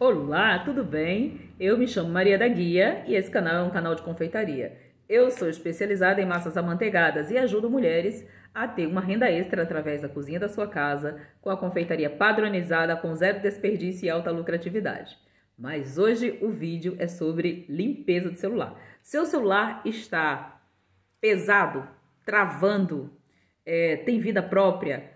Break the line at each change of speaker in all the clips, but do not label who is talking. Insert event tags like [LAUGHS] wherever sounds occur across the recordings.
Olá, tudo bem? Eu me chamo Maria da Guia e esse canal é um canal de confeitaria. Eu sou especializada em massas amanteigadas e ajudo mulheres a ter uma renda extra através da cozinha da sua casa, com a confeitaria padronizada, com zero desperdício e alta lucratividade. Mas hoje o vídeo é sobre limpeza de celular. Seu celular está pesado, travando, é, tem vida própria,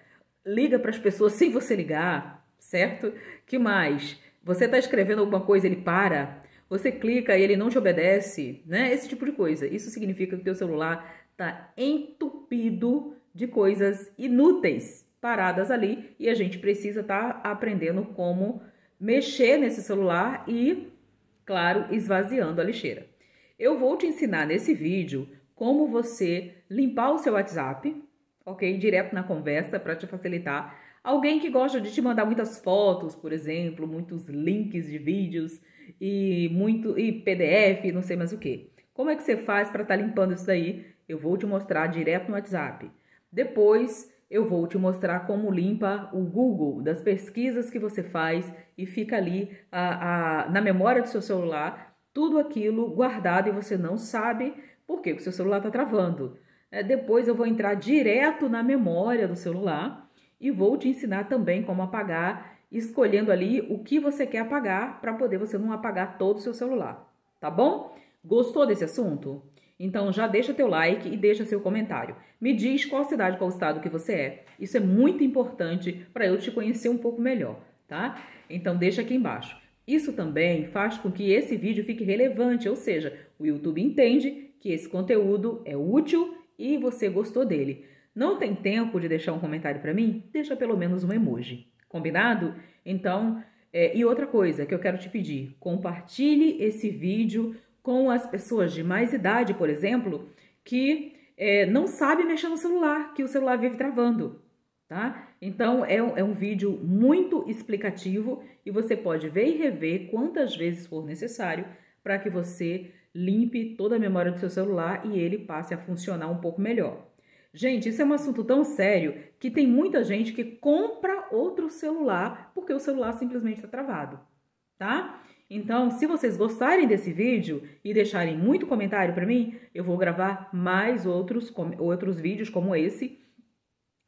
liga para as pessoas sem você ligar, certo? Que mais? Você está escrevendo alguma coisa, ele para. Você clica e ele não te obedece, né? Esse tipo de coisa. Isso significa que o teu celular está entupido de coisas inúteis paradas ali e a gente precisa estar tá aprendendo como mexer nesse celular e, claro, esvaziando a lixeira. Eu vou te ensinar nesse vídeo como você limpar o seu WhatsApp, ok? Direto na conversa para te facilitar Alguém que gosta de te mandar muitas fotos, por exemplo, muitos links de vídeos e muito e PDF, não sei mais o que. Como é que você faz para estar tá limpando isso daí? Eu vou te mostrar direto no WhatsApp. Depois eu vou te mostrar como limpa o Google das pesquisas que você faz e fica ali a, a, na memória do seu celular tudo aquilo guardado e você não sabe por que o seu celular está travando. É, depois eu vou entrar direto na memória do celular e vou te ensinar também como apagar, escolhendo ali o que você quer apagar para poder você não apagar todo o seu celular, tá bom? Gostou desse assunto? Então já deixa teu like e deixa seu comentário. Me diz qual cidade, qual estado que você é. Isso é muito importante para eu te conhecer um pouco melhor, tá? Então deixa aqui embaixo. Isso também faz com que esse vídeo fique relevante, ou seja, o YouTube entende que esse conteúdo é útil e você gostou dele. Não tem tempo de deixar um comentário para mim? Deixa pelo menos um emoji. Combinado? Então, é, e outra coisa que eu quero te pedir: compartilhe esse vídeo com as pessoas de mais idade, por exemplo, que é, não sabe mexer no celular, que o celular vive travando. Tá? Então é é um vídeo muito explicativo e você pode ver e rever quantas vezes for necessário para que você limpe toda a memória do seu celular e ele passe a funcionar um pouco melhor. Gente, isso é um assunto tão sério que tem muita gente que compra outro celular porque o celular simplesmente está travado, tá? Então, se vocês gostarem desse vídeo e deixarem muito comentário para mim, eu vou gravar mais outros, outros vídeos como esse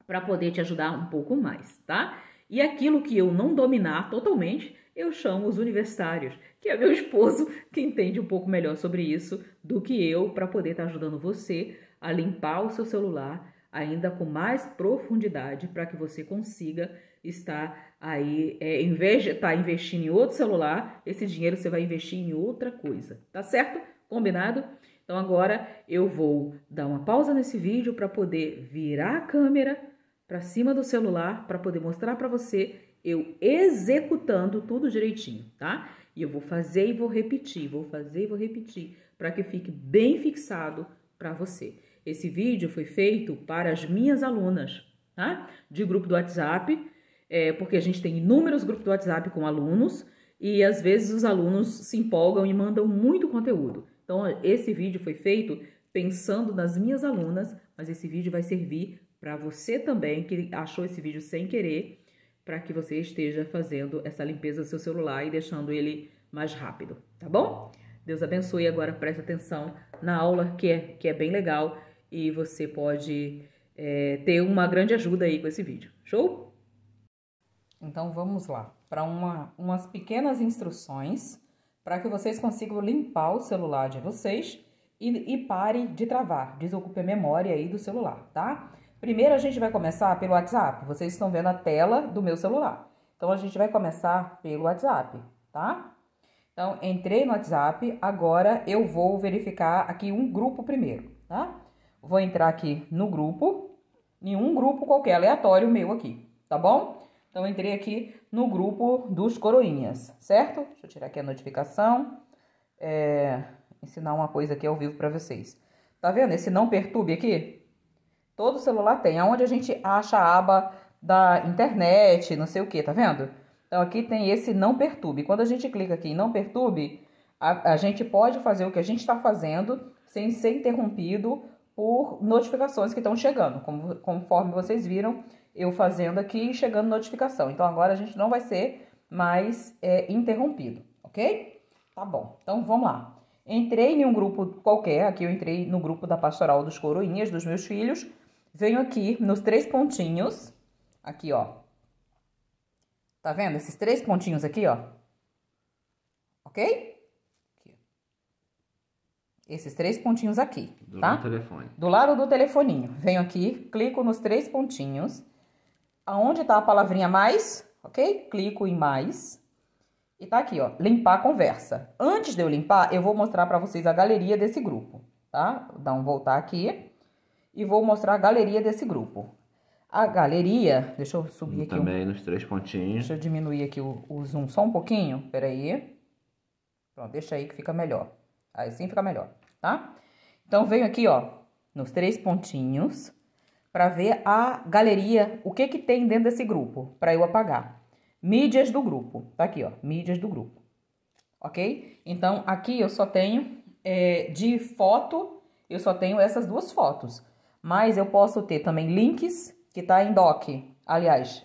para poder te ajudar um pouco mais, tá? E aquilo que eu não dominar totalmente, eu chamo os universitários, que é meu [LAUGHS] esposo que entende um pouco melhor sobre isso do que eu para poder estar tá ajudando você a limpar o seu celular ainda com mais profundidade para que você consiga estar aí, é, em vez de estar tá investindo em outro celular, esse dinheiro você vai investir em outra coisa, tá certo? Combinado? Então agora eu vou dar uma pausa nesse vídeo para poder virar a câmera para cima do celular para poder mostrar para você eu executando tudo direitinho, tá? E eu vou fazer e vou repetir, vou fazer e vou repetir para que fique bem fixado para você. Esse vídeo foi feito para as minhas alunas, tá? De grupo do WhatsApp, é, porque a gente tem inúmeros grupos do WhatsApp com alunos e às vezes os alunos se empolgam e mandam muito conteúdo. Então, esse vídeo foi feito pensando nas minhas alunas, mas esse vídeo vai servir para você também que achou esse vídeo sem querer, para que você esteja fazendo essa limpeza do seu celular e deixando ele mais rápido, tá bom? Deus abençoe. Agora preste atenção na aula que é, que é bem legal e você pode é, ter uma grande ajuda aí com esse vídeo. Show? Então vamos lá para uma, umas pequenas instruções para que vocês consigam limpar o celular de vocês e, e pare de travar, desocupe a memória aí do celular, tá? Primeiro a gente vai começar pelo WhatsApp. Vocês estão vendo a tela do meu celular. Então a gente vai começar pelo WhatsApp, tá? Então entrei no WhatsApp, agora eu vou verificar aqui um grupo primeiro, tá? Vou entrar aqui no grupo, em um grupo qualquer aleatório meu aqui, tá bom? Então, entrei aqui no grupo dos coroinhas, certo? Deixa eu tirar aqui a notificação. É, ensinar uma coisa aqui ao vivo para vocês. Tá vendo esse não perturbe aqui? Todo celular tem. Aonde a gente acha a aba da internet, não sei o que, tá vendo? Então, aqui tem esse não perturbe. Quando a gente clica aqui em não perturbe, a, a gente pode fazer o que a gente está fazendo sem ser interrompido por notificações que estão chegando, como, conforme vocês viram eu fazendo aqui e chegando notificação. Então agora a gente não vai ser mais é, interrompido, ok? Tá bom, então vamos lá. Entrei em um grupo qualquer, aqui eu entrei no grupo da Pastoral dos Coroinhas, dos meus filhos. Venho aqui nos três pontinhos, aqui ó. Tá vendo esses três pontinhos aqui ó? Ok? Esses três pontinhos aqui, do tá? Do telefone. Do lado do telefoninho. Venho aqui, clico nos três pontinhos. Aonde tá a palavrinha mais, ok? Clico em mais. E tá aqui, ó, limpar a conversa. Antes de eu limpar, eu vou mostrar para vocês a galeria desse grupo, tá? Dá um voltar aqui e vou mostrar a galeria desse grupo. A galeria, deixa eu subir aqui. Também um... nos três pontinhos. Deixa eu diminuir aqui o, o zoom só um pouquinho, peraí. Pronto, deixa aí que fica melhor. Aí sim fica melhor, tá? Então, venho aqui, ó, nos três pontinhos, para ver a galeria, o que que tem dentro desse grupo, para eu apagar. Mídias do grupo, tá aqui, ó, mídias do grupo, ok? Então, aqui eu só tenho, é, de foto, eu só tenho essas duas fotos. Mas eu posso ter também links, que tá em doc, aliás,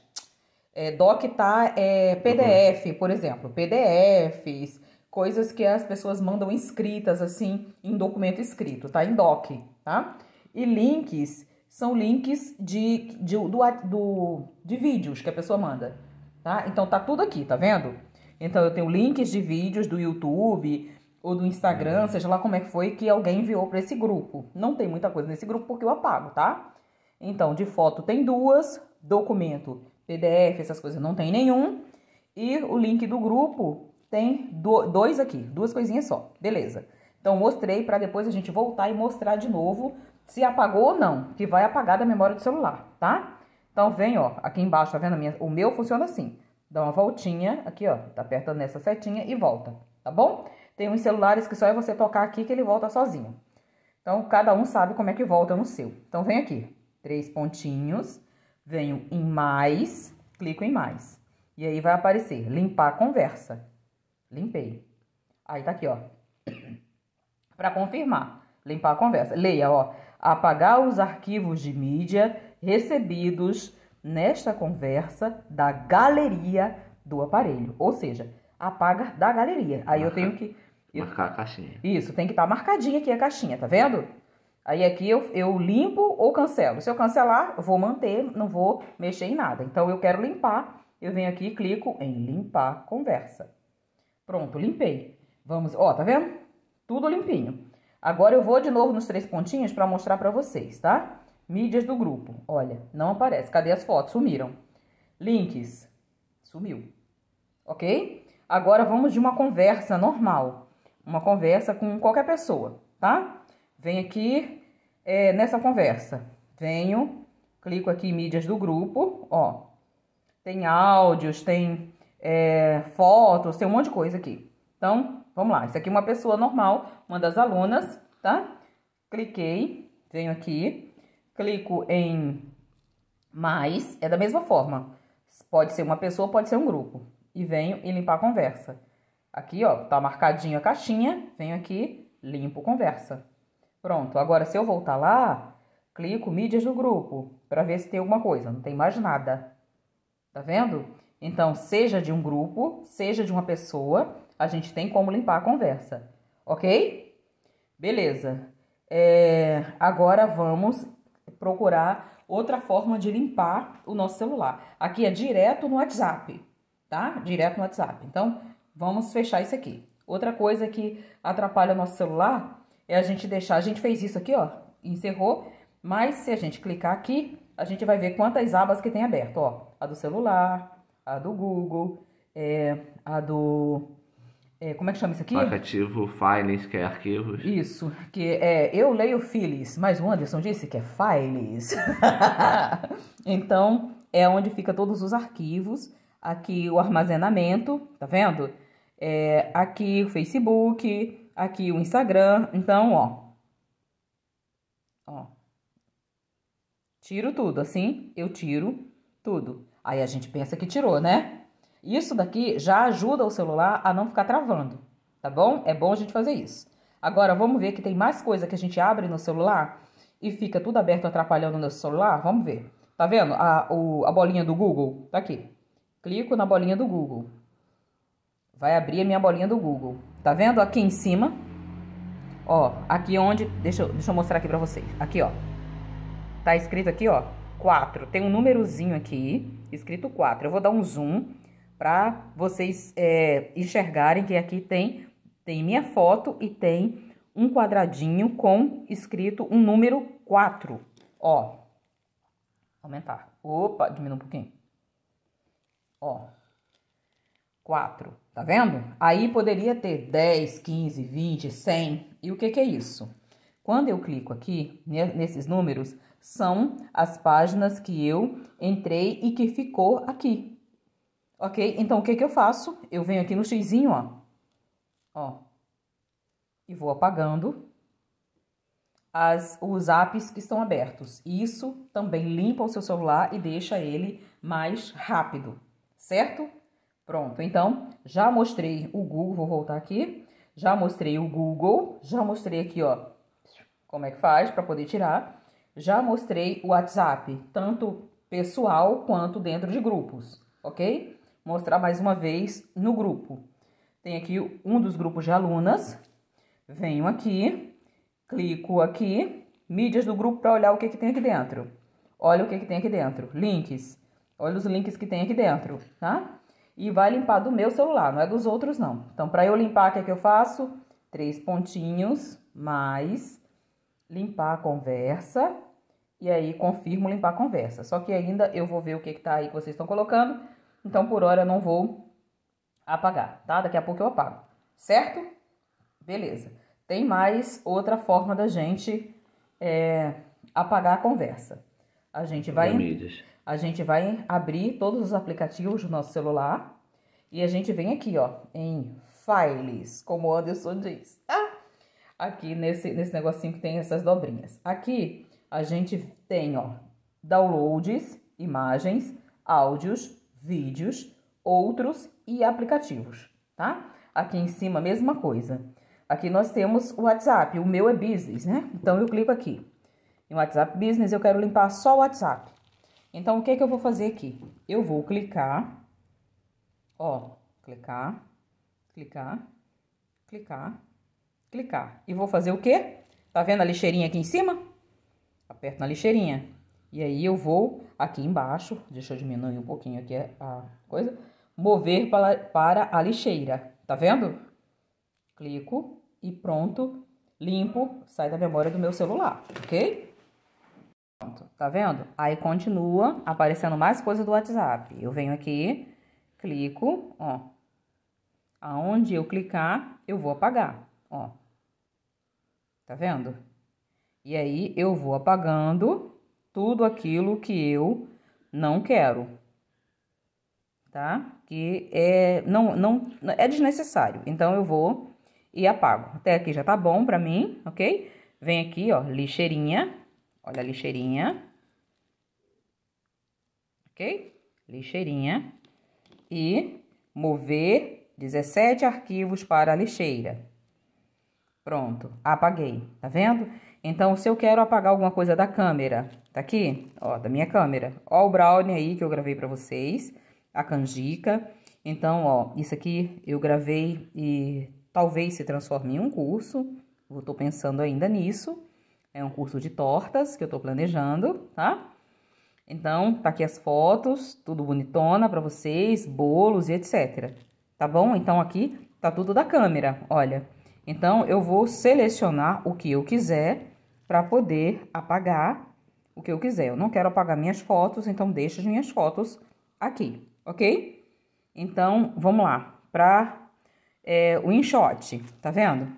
é, doc tá é, PDF, por exemplo, PDFs, coisas que as pessoas mandam escritas, assim, em documento escrito, tá? Em doc, tá? E links são links de, de, do, do, de vídeos que a pessoa manda, tá? Então, tá tudo aqui, tá vendo? Então, eu tenho links de vídeos do YouTube ou do Instagram, uhum. seja lá como é que foi, que alguém enviou para esse grupo. Não tem muita coisa nesse grupo porque eu apago, tá? Então, de foto tem duas, documento, PDF, essas coisas não tem nenhum. E o link do grupo tem dois aqui, duas coisinhas só, beleza. Então, mostrei para depois a gente voltar e mostrar de novo se apagou ou não, que vai apagar da memória do celular, tá? Então, vem, ó, aqui embaixo, tá vendo? Minha, o meu funciona assim. Dá uma voltinha, aqui, ó, tá apertando nessa setinha e volta, tá bom? Tem uns celulares que só é você tocar aqui que ele volta sozinho. Então, cada um sabe como é que volta no seu. Então, vem aqui, três pontinhos, venho em mais, clico em mais. E aí vai aparecer limpar conversa. Limpei. Aí tá aqui, ó. [CLEARS THROAT] Para confirmar, limpar a conversa. Leia, ó. Apagar os arquivos de mídia recebidos nesta conversa da galeria do aparelho. Ou seja, apaga da galeria. Aí marcar, eu tenho que. Eu, marcar a caixinha. Isso, tem que estar tá marcadinha aqui a caixinha, tá vendo? Aí aqui eu, eu limpo ou cancelo. Se eu cancelar, eu vou manter, não vou mexer em nada. Então eu quero limpar, eu venho aqui e clico em limpar conversa. Pronto, limpei. Vamos, ó, tá vendo? Tudo limpinho. Agora eu vou de novo nos três pontinhos para mostrar para vocês, tá? Mídias do grupo. Olha, não aparece. Cadê as fotos? Sumiram. Links. Sumiu. Ok? Agora vamos de uma conversa normal. Uma conversa com qualquer pessoa, tá? Vem aqui é, nessa conversa. Venho, clico aqui em mídias do grupo, ó. Tem áudios, tem é, fotos, tem um monte de coisa aqui. Então, vamos lá. Isso aqui é uma pessoa normal, uma das alunas, tá? Cliquei, venho aqui, clico em mais, é da mesma forma. Pode ser uma pessoa, pode ser um grupo. E venho e limpar a conversa. Aqui, ó, tá marcadinho a caixinha, venho aqui, limpo conversa. Pronto, agora se eu voltar lá, clico mídias do grupo para ver se tem alguma coisa. Não tem mais nada. Tá vendo? Então, seja de um grupo, seja de uma pessoa, a gente tem como limpar a conversa, ok? Beleza. É, agora vamos procurar outra forma de limpar o nosso celular. Aqui é direto no WhatsApp, tá? Direto no WhatsApp. Então, vamos fechar isso aqui. Outra coisa que atrapalha o nosso celular é a gente deixar. A gente fez isso aqui, ó, encerrou. Mas se a gente clicar aqui, a gente vai ver quantas abas que tem aberto, ó. A do celular, a do Google, é, a do. É, como é que chama isso aqui? Aplicativo Files, que é arquivos. Isso, que é. Eu leio Files, mas o Anderson disse que é Files. [LAUGHS] então, é onde fica todos os arquivos. Aqui o armazenamento, tá vendo? É, aqui o Facebook, aqui o Instagram. Então, ó. Ó. Tiro tudo, assim eu tiro tudo. Aí a gente pensa que tirou, né? Isso daqui já ajuda o celular a não ficar travando, tá bom? É bom a gente fazer isso. Agora, vamos ver que tem mais coisa que a gente abre no celular e fica tudo aberto atrapalhando o nosso celular? Vamos ver. Tá vendo a, o, a bolinha do Google? Tá aqui. Clico na bolinha do Google. Vai abrir a minha bolinha do Google. Tá vendo aqui em cima? Ó, aqui onde... Deixa, deixa eu mostrar aqui pra vocês. Aqui, ó. Tá escrito aqui, ó. 4. Tem um númerozinho aqui, escrito 4. Eu vou dar um zoom para vocês é, enxergarem que aqui tem, tem minha foto e tem um quadradinho com escrito um número 4. Ó, aumentar. Opa, diminui um pouquinho. Ó, 4, tá vendo? Aí poderia ter 10, 15, 20, 100. E o que, que é isso? Quando eu clico aqui nesses números, são as páginas que eu entrei e que ficou aqui. Ok? Então, o que, que eu faço? Eu venho aqui no xizinho, ó. Ó. E vou apagando as, os apps que estão abertos. Isso também limpa o seu celular e deixa ele mais rápido, certo? Pronto, então, já mostrei o Google, vou voltar aqui. Já mostrei o Google, já mostrei aqui, ó, como é que faz para poder tirar. Já mostrei o WhatsApp, tanto pessoal quanto dentro de grupos, ok? Mostrar mais uma vez no grupo. Tem aqui um dos grupos de alunas. Venho aqui, clico aqui, mídias do grupo para olhar o que, que tem aqui dentro. Olha o que, que tem aqui dentro. Links. Olha os links que tem aqui dentro, tá? E vai limpar do meu celular, não é dos outros, não. Então, para eu limpar, o que é que eu faço? Três pontinhos, mais limpar a conversa e aí confirmo limpar a conversa. Só que ainda eu vou ver o que está aí que vocês estão colocando. Então, por hora, eu não vou apagar, tá? Daqui a pouco eu apago, certo? Beleza. Tem mais outra forma da gente é, apagar a conversa. A gente vai... A gente vai abrir todos os aplicativos do nosso celular e a gente vem aqui, ó, em files, como o Anderson diz. Ah! Aqui nesse, nesse negocinho que tem essas dobrinhas. Aqui a gente tem ó, downloads, imagens, áudios, vídeos, outros e aplicativos, tá? Aqui em cima, mesma coisa. Aqui nós temos o WhatsApp, o meu é business, né? Então eu clico aqui. Em WhatsApp Business eu quero limpar só o WhatsApp. Então o que, que eu vou fazer aqui? Eu vou clicar, ó, clicar, clicar, clicar, clicar. E vou fazer o quê? Tá vendo a lixeirinha aqui em cima? aperto na lixeirinha. E aí eu vou aqui embaixo, deixa eu diminuir um pouquinho aqui a coisa, mover para, para a lixeira, tá vendo? Clico e pronto, limpo, sai da memória do meu celular, ok? Pronto, tá vendo? Aí continua aparecendo mais coisa do WhatsApp. Eu venho aqui, clico, ó. Aonde eu clicar, eu vou apagar, ó. Tá vendo? E aí eu vou apagando tudo aquilo que eu não quero, tá? Que é não não é desnecessário. Então eu vou e apago. Até aqui já tá bom pra mim, ok? Vem aqui, ó, lixeirinha. Olha a lixeirinha. Ok? Lixeirinha. E mover 17 arquivos para a lixeira. Pronto, apaguei. Tá vendo? Então, se eu quero apagar alguma coisa da câmera, tá aqui, ó, da minha câmera. Ó o brownie aí que eu gravei pra vocês, a canjica. Então, ó, isso aqui eu gravei e talvez se transforme em um curso. Eu tô pensando ainda nisso. É um curso de tortas que eu tô planejando, tá? Então, tá aqui as fotos, tudo bonitona pra vocês, bolos e etc. Tá bom? Então, aqui tá tudo da câmera, olha. Então, eu vou selecionar o que eu quiser para poder apagar o que eu quiser. Eu não quero apagar minhas fotos, então deixo as minhas fotos aqui, ok? Então, vamos lá, para é, o InShot, tá vendo?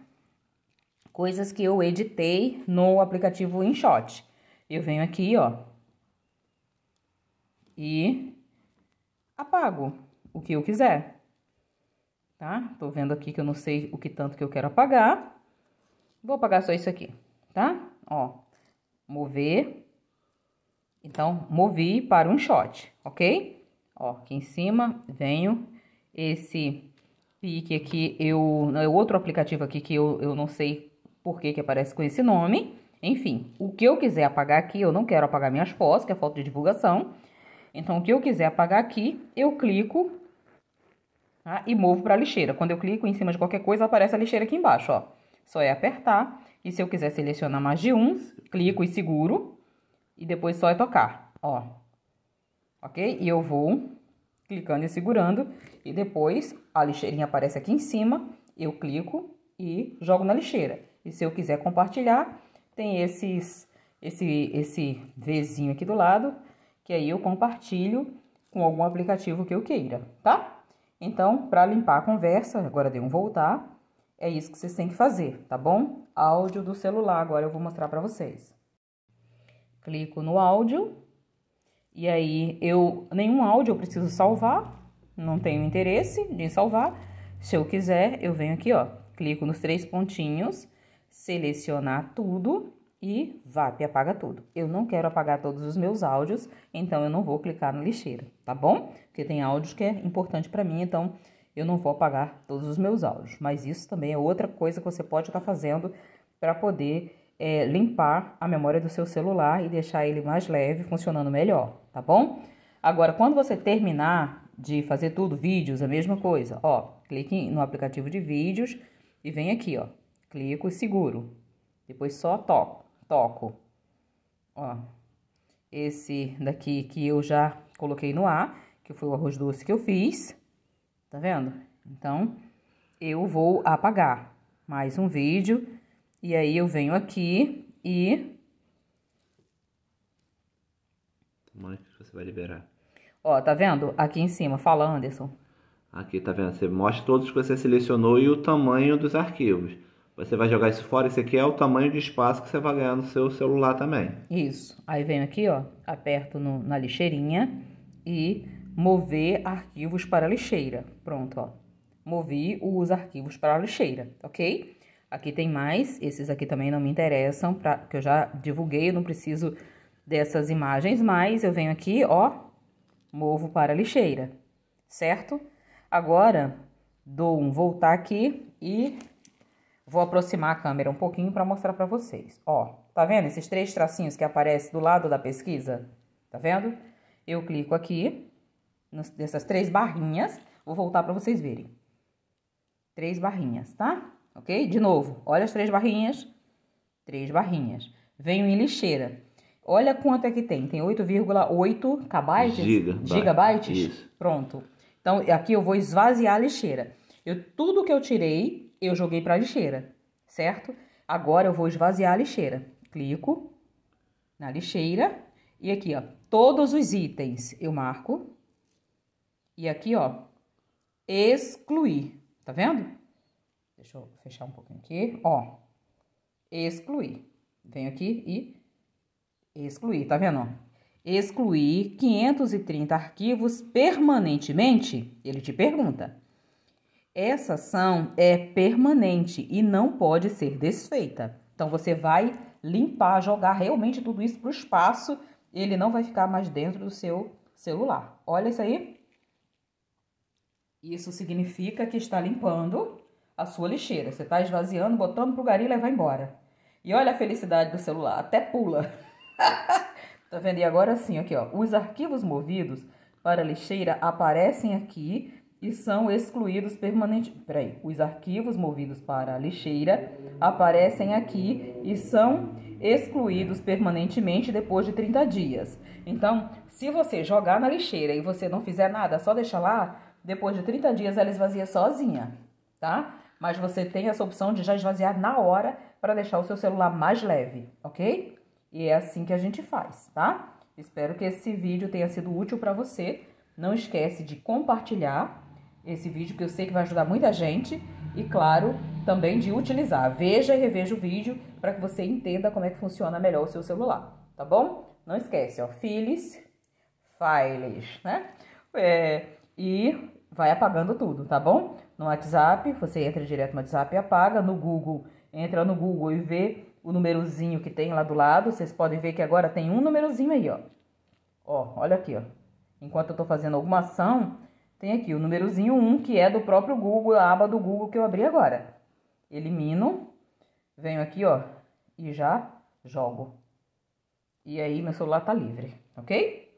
Coisas que eu editei no aplicativo InShot. Eu venho aqui, ó, e apago o que eu quiser, tá? Tô vendo aqui que eu não sei o que tanto que eu quero apagar. Vou apagar só isso aqui, tá? ó, mover. Então, movi para um shot, ok? Ó, aqui em cima, venho. Esse pique aqui, eu, é outro aplicativo aqui que eu, eu não sei por que que aparece com esse nome. Enfim, o que eu quiser apagar aqui, eu não quero apagar minhas fotos, que é falta de divulgação. Então, o que eu quiser apagar aqui, eu clico tá? e movo para a lixeira. Quando eu clico em cima de qualquer coisa, aparece a lixeira aqui embaixo, ó. Só é apertar. E se eu quiser selecionar mais de um, clico e seguro. E depois só é tocar, ó. Ok? E eu vou clicando e segurando. E depois a lixeirinha aparece aqui em cima. Eu clico e jogo na lixeira. E se eu quiser compartilhar, tem esses, esse, esse Vzinho aqui do lado, que aí eu compartilho com algum aplicativo que eu queira, tá? Então, para limpar a conversa, agora deu um voltar, é isso que vocês têm que fazer, tá bom? Áudio do celular, agora eu vou mostrar para vocês. Clico no áudio. E aí eu nenhum áudio eu preciso salvar, não tenho interesse de salvar. Se eu quiser, eu venho aqui, ó, clico nos três pontinhos, selecionar tudo e VAP apaga tudo. Eu não quero apagar todos os meus áudios, então eu não vou clicar no lixeira, tá bom? Porque tem áudios que é importante para mim, então eu não vou apagar todos os meus áudios. Mas isso também é outra coisa que você pode estar tá fazendo para poder é, limpar a memória do seu celular e deixar ele mais leve, funcionando melhor, tá bom? Agora, quando você terminar de fazer tudo, vídeos, a mesma coisa, ó, clique no aplicativo de vídeos e vem aqui, ó, clico e seguro. Depois só toco, toco, ó, esse daqui que eu já coloquei no ar, que foi o arroz doce que eu fiz, tá vendo? Então, eu vou apagar mais um vídeo e aí eu venho aqui e... Tamanho que você vai liberar. Ó, tá vendo? Aqui em cima, fala Anderson. Aqui, tá vendo? Você mostra todos que você selecionou e o tamanho dos arquivos. Você vai jogar isso fora, esse aqui é o tamanho de espaço que você vai ganhar no seu celular também. Isso. Aí venho aqui, ó, aperto no, na lixeirinha e mover arquivos para a lixeira. Pronto, ó. Movi os arquivos para a lixeira, ok? Aqui tem mais, esses aqui também não me interessam, pra, que eu já divulguei, eu não preciso dessas imagens, mas eu venho aqui, ó, movo para a lixeira, certo? Agora, dou um voltar aqui e vou aproximar a câmera um pouquinho para mostrar para vocês. Ó, tá vendo esses três tracinhos que aparecem do lado da pesquisa? Tá vendo? Eu clico aqui, dessas três barrinhas. Vou voltar para vocês verem. Três barrinhas, tá? Ok? De novo, olha as três barrinhas. Três barrinhas. Venho em lixeira. Olha quanto é que tem. Tem 8,8 kbytes? Giga, gigabytes? Isso. Pronto. Então, aqui eu vou esvaziar a lixeira. Eu, tudo que eu tirei, eu joguei para a lixeira, certo? Agora eu vou esvaziar a lixeira. Clico na lixeira e aqui, ó, todos os itens eu marco e aqui, ó, excluir. Tá vendo? Deixa eu fechar um pouquinho aqui, ó. Excluir. Venho aqui e excluir, tá vendo? Excluir 530 arquivos permanentemente? Ele te pergunta. Essa ação é permanente e não pode ser desfeita. Então você vai limpar, jogar realmente tudo isso para o espaço, ele não vai ficar mais dentro do seu celular. Olha isso aí. Isso significa que está limpando a sua lixeira. Você está esvaziando, botando pro gari e levar embora. E olha a felicidade do celular, até pula. [LAUGHS] tá vendo? E agora sim, aqui ó, os arquivos movidos para lixeira aparecem aqui e são excluídos permanentemente. Peraí, os arquivos movidos para a lixeira aparecem aqui e são excluídos permanentemente depois de 30 dias. Então, se você jogar na lixeira e você não fizer nada, só deixa lá, depois de 30 dias, ela esvazia sozinha, tá? Mas você tem essa opção de já esvaziar na hora para deixar o seu celular mais leve, ok? E é assim que a gente faz, tá? Espero que esse vídeo tenha sido útil para você. Não esquece de compartilhar esse vídeo que eu sei que vai ajudar muita gente e claro, também de utilizar. Veja e reveja o vídeo para que você entenda como é que funciona melhor o seu celular, tá bom? Não esquece, ó, files, files, né? É, e vai apagando tudo, tá bom? No WhatsApp, você entra direto no WhatsApp e apaga. No Google, entra no Google e vê o númerozinho que tem lá do lado. Vocês podem ver que agora tem um númerozinho aí, ó. Ó, olha aqui, ó. Enquanto eu tô fazendo alguma ação, tem aqui o númerozinho 1, que é do próprio Google, a aba do Google que eu abri agora. Elimino, venho aqui, ó, e já jogo. E aí meu celular tá livre, ok?